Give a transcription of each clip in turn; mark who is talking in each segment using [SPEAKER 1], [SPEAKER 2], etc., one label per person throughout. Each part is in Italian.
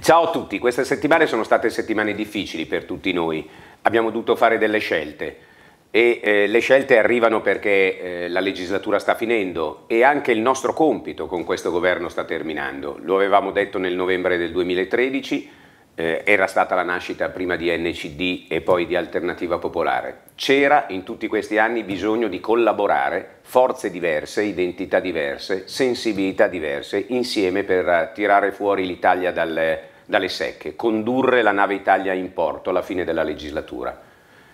[SPEAKER 1] Ciao a tutti, queste settimane sono state settimane difficili per tutti noi, abbiamo dovuto fare delle scelte e eh, le scelte arrivano perché eh, la legislatura sta finendo e anche il nostro compito con questo governo sta terminando, lo avevamo detto nel novembre del 2013 eh, era stata la nascita prima di NCD e poi di Alternativa Popolare. C'era in tutti questi anni bisogno di collaborare forze diverse, identità diverse, sensibilità diverse insieme per eh, tirare fuori l'Italia dalle, dalle secche, condurre la nave Italia in porto alla fine della legislatura.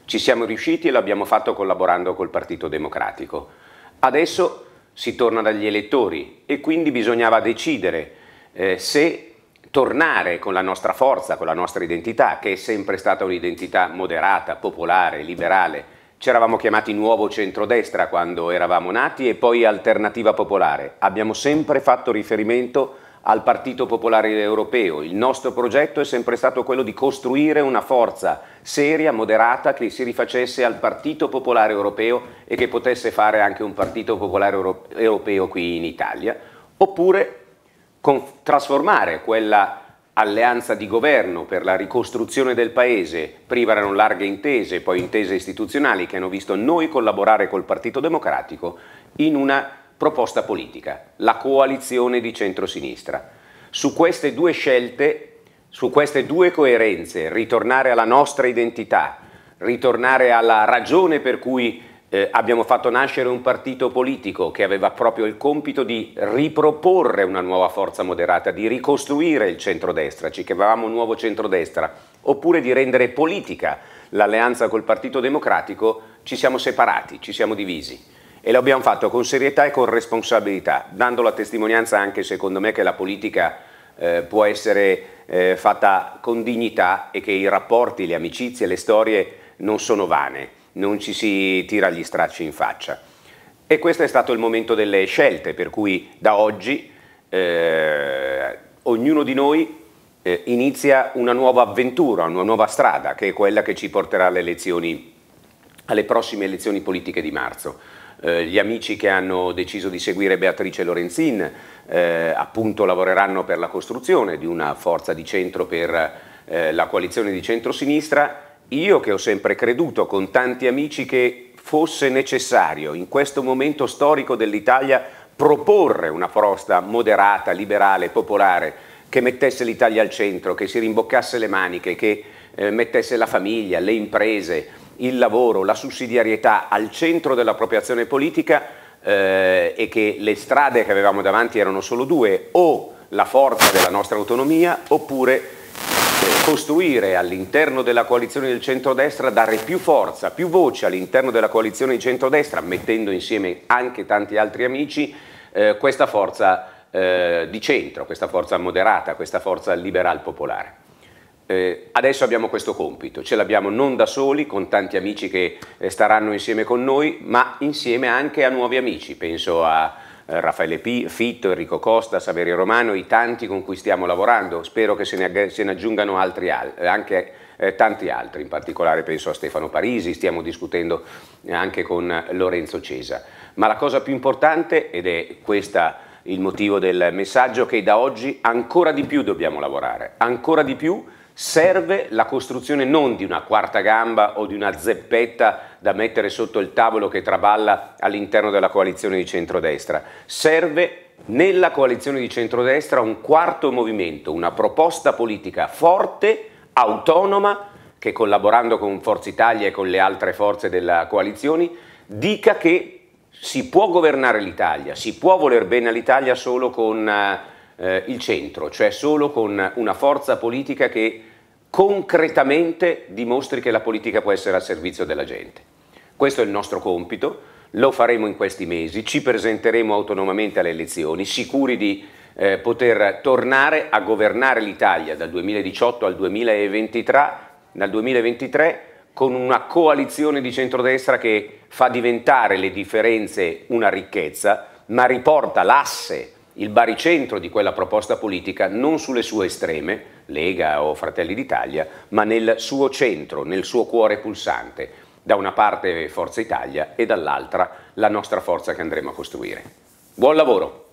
[SPEAKER 1] Ci siamo riusciti e l'abbiamo fatto collaborando col Partito Democratico. Adesso si torna dagli elettori e quindi bisognava decidere eh, se tornare con la nostra forza, con la nostra identità, che è sempre stata un'identità moderata, popolare, liberale. Ci eravamo chiamati nuovo centrodestra quando eravamo nati e poi alternativa popolare. Abbiamo sempre fatto riferimento al Partito Popolare Europeo. Il nostro progetto è sempre stato quello di costruire una forza seria, moderata, che si rifacesse al Partito Popolare Europeo e che potesse fare anche un Partito Popolare Europeo qui in Italia. Oppure con, trasformare quella alleanza di governo per la ricostruzione del paese, prima erano larghe intese, poi intese istituzionali che hanno visto noi collaborare col Partito Democratico in una proposta politica, la coalizione di centrosinistra. Su queste due scelte, su queste due coerenze, ritornare alla nostra identità, ritornare alla ragione per cui eh, abbiamo fatto nascere un partito politico che aveva proprio il compito di riproporre una nuova forza moderata, di ricostruire il centrodestra, ci chiamavamo un nuovo centrodestra, oppure di rendere politica l'alleanza col Partito Democratico, ci siamo separati, ci siamo divisi. E lo abbiamo fatto con serietà e con responsabilità, dando la testimonianza anche secondo me che la politica eh, può essere eh, fatta con dignità e che i rapporti, le amicizie, le storie non sono vane non ci si tira gli stracci in faccia. E questo è stato il momento delle scelte, per cui da oggi eh, ognuno di noi eh, inizia una nuova avventura, una nuova strada, che è quella che ci porterà alle, elezioni, alle prossime elezioni politiche di marzo eh, gli amici che hanno deciso di seguire Beatrice Lorenzin eh, appunto lavoreranno per la costruzione di una forza di centro per eh, la coalizione di centrosinistra io che ho sempre creduto con tanti amici che fosse necessario in questo momento storico dell'Italia proporre una prosta moderata, liberale, popolare, che mettesse l'Italia al centro, che si rimboccasse le maniche, che eh, mettesse la famiglia, le imprese, il lavoro, la sussidiarietà al centro della propria azione politica eh, e che le strade che avevamo davanti erano solo due, o la forza della nostra autonomia oppure costruire all'interno della coalizione del centrodestra, dare più forza, più voce all'interno della coalizione di centrodestra, mettendo insieme anche tanti altri amici, eh, questa forza eh, di centro, questa forza moderata, questa forza liberal popolare. Eh, adesso abbiamo questo compito, ce l'abbiamo non da soli, con tanti amici che eh, staranno insieme con noi, ma insieme anche a nuovi amici, penso a eh, Raffaele P, Fitto, Enrico Costa, Saverio Romano, i tanti con cui stiamo lavorando. Spero che se ne, se ne aggiungano altri, eh, anche eh, tanti altri, in particolare penso a Stefano Parisi, stiamo discutendo eh, anche con Lorenzo Cesa. Ma la cosa più importante, ed è questo il motivo del messaggio, è che da oggi ancora di più dobbiamo lavorare, ancora di più Serve la costruzione non di una quarta gamba o di una zeppetta da mettere sotto il tavolo che traballa all'interno della coalizione di centrodestra. Serve nella coalizione di centrodestra un quarto movimento, una proposta politica forte, autonoma, che collaborando con Forza Italia e con le altre forze della coalizione dica che si può governare l'Italia, si può voler bene all'Italia solo con eh, eh, il centro, cioè solo con una forza politica che concretamente dimostri che la politica può essere al servizio della gente. Questo è il nostro compito, lo faremo in questi mesi, ci presenteremo autonomamente alle elezioni, sicuri di eh, poter tornare a governare l'Italia dal 2018 al 2023, dal 2023 con una coalizione di centrodestra che fa diventare le differenze una ricchezza, ma riporta l'asse il baricentro di quella proposta politica non sulle sue estreme, Lega o Fratelli d'Italia, ma nel suo centro, nel suo cuore pulsante, da una parte Forza Italia e dall'altra la nostra forza che andremo a costruire. Buon lavoro!